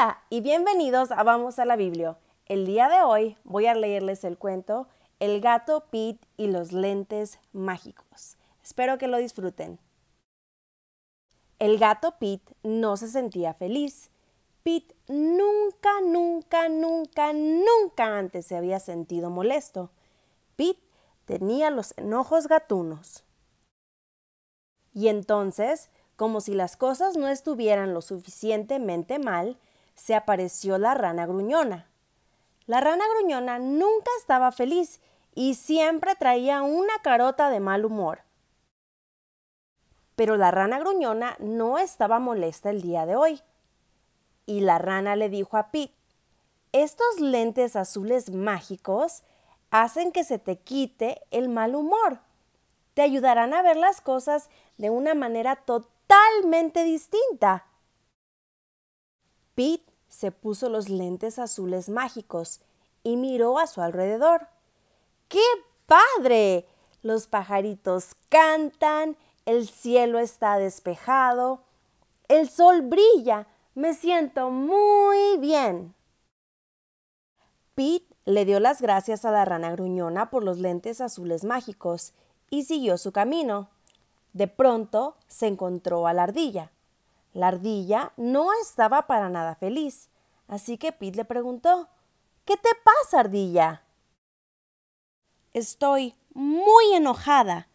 Hola y bienvenidos a Vamos a la Biblia. El día de hoy voy a leerles el cuento El gato Pete y los lentes mágicos. Espero que lo disfruten. El gato Pete no se sentía feliz. Pete nunca, nunca, nunca, nunca antes se había sentido molesto. Pete tenía los enojos gatunos. Y entonces, como si las cosas no estuvieran lo suficientemente mal, se apareció la rana gruñona. La rana gruñona nunca estaba feliz y siempre traía una carota de mal humor. Pero la rana gruñona no estaba molesta el día de hoy. Y la rana le dijo a Pete, estos lentes azules mágicos hacen que se te quite el mal humor. Te ayudarán a ver las cosas de una manera totalmente distinta. Pete se puso los lentes azules mágicos y miró a su alrededor. ¡Qué padre! Los pajaritos cantan, el cielo está despejado, el sol brilla, me siento muy bien. Pete le dio las gracias a la rana gruñona por los lentes azules mágicos y siguió su camino. De pronto se encontró a la ardilla. La ardilla no estaba para nada feliz, así que Pete le preguntó, ¿Qué te pasa, ardilla? Estoy muy enojada.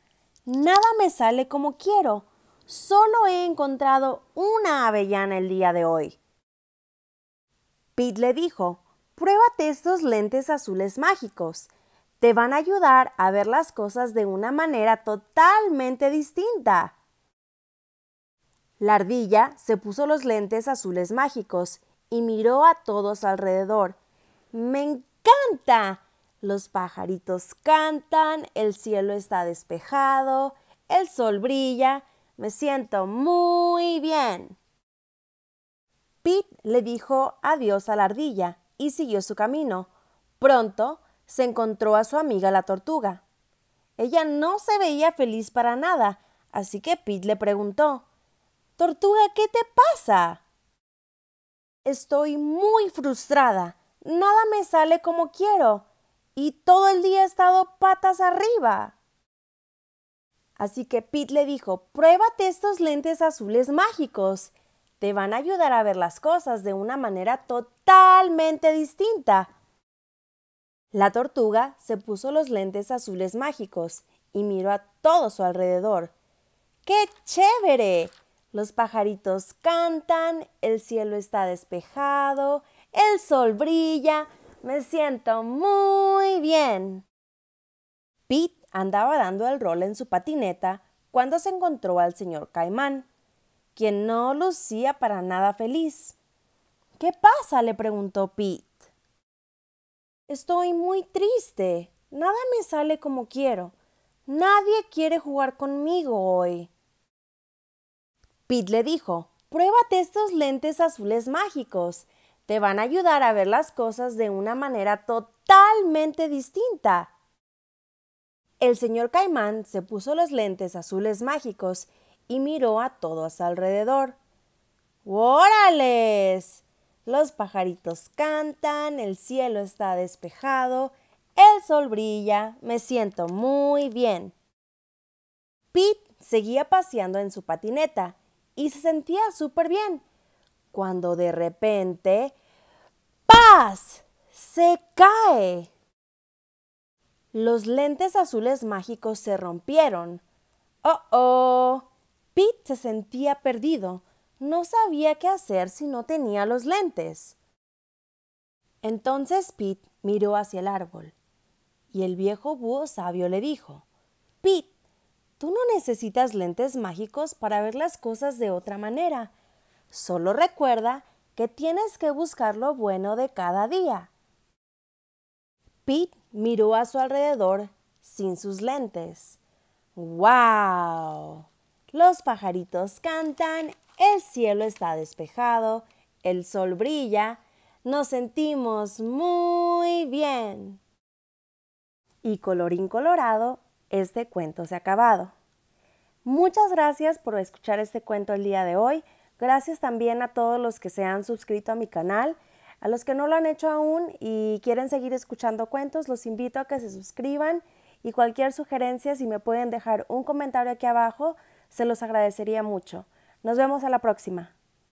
Nada me sale como quiero. Solo he encontrado una avellana el día de hoy. Pete le dijo, pruébate estos lentes azules mágicos. Te van a ayudar a ver las cosas de una manera totalmente distinta. La ardilla se puso los lentes azules mágicos y miró a todos alrededor. ¡Me encanta! Los pajaritos cantan, el cielo está despejado, el sol brilla, me siento muy bien. Pete le dijo adiós a la ardilla y siguió su camino. Pronto se encontró a su amiga la tortuga. Ella no se veía feliz para nada, así que Pete le preguntó Tortuga, ¿qué te pasa? Estoy muy frustrada. Nada me sale como quiero. Y todo el día he estado patas arriba. Así que Pete le dijo, pruébate estos lentes azules mágicos. Te van a ayudar a ver las cosas de una manera totalmente distinta. La tortuga se puso los lentes azules mágicos y miró a todo su alrededor. ¡Qué chévere! Los pajaritos cantan, el cielo está despejado, el sol brilla, me siento muy bien. Pete andaba dando el rol en su patineta cuando se encontró al señor Caimán, quien no lucía para nada feliz. ¿Qué pasa? le preguntó Pete. Estoy muy triste. Nada me sale como quiero. Nadie quiere jugar conmigo hoy. Pit le dijo, pruébate estos lentes azules mágicos. Te van a ayudar a ver las cosas de una manera totalmente distinta. El señor Caimán se puso los lentes azules mágicos y miró a todos alrededor. ¡Órales! Los pajaritos cantan, el cielo está despejado, el sol brilla, me siento muy bien. Pete seguía paseando en su patineta y se sentía súper bien. Cuando de repente, ¡paz! Se cae. Los lentes azules mágicos se rompieron. ¡Oh, oh! Pete se sentía perdido. No sabía qué hacer si no tenía los lentes. Entonces Pete miró hacia el árbol y el viejo búho sabio le dijo, Pete, Tú no necesitas lentes mágicos para ver las cosas de otra manera. Solo recuerda que tienes que buscar lo bueno de cada día. Pete miró a su alrededor sin sus lentes. ¡Wow! Los pajaritos cantan, el cielo está despejado, el sol brilla, nos sentimos muy bien. Y colorín colorado, este cuento se ha acabado. Muchas gracias por escuchar este cuento el día de hoy. Gracias también a todos los que se han suscrito a mi canal. A los que no lo han hecho aún y quieren seguir escuchando cuentos, los invito a que se suscriban y cualquier sugerencia, si me pueden dejar un comentario aquí abajo, se los agradecería mucho. Nos vemos a la próxima.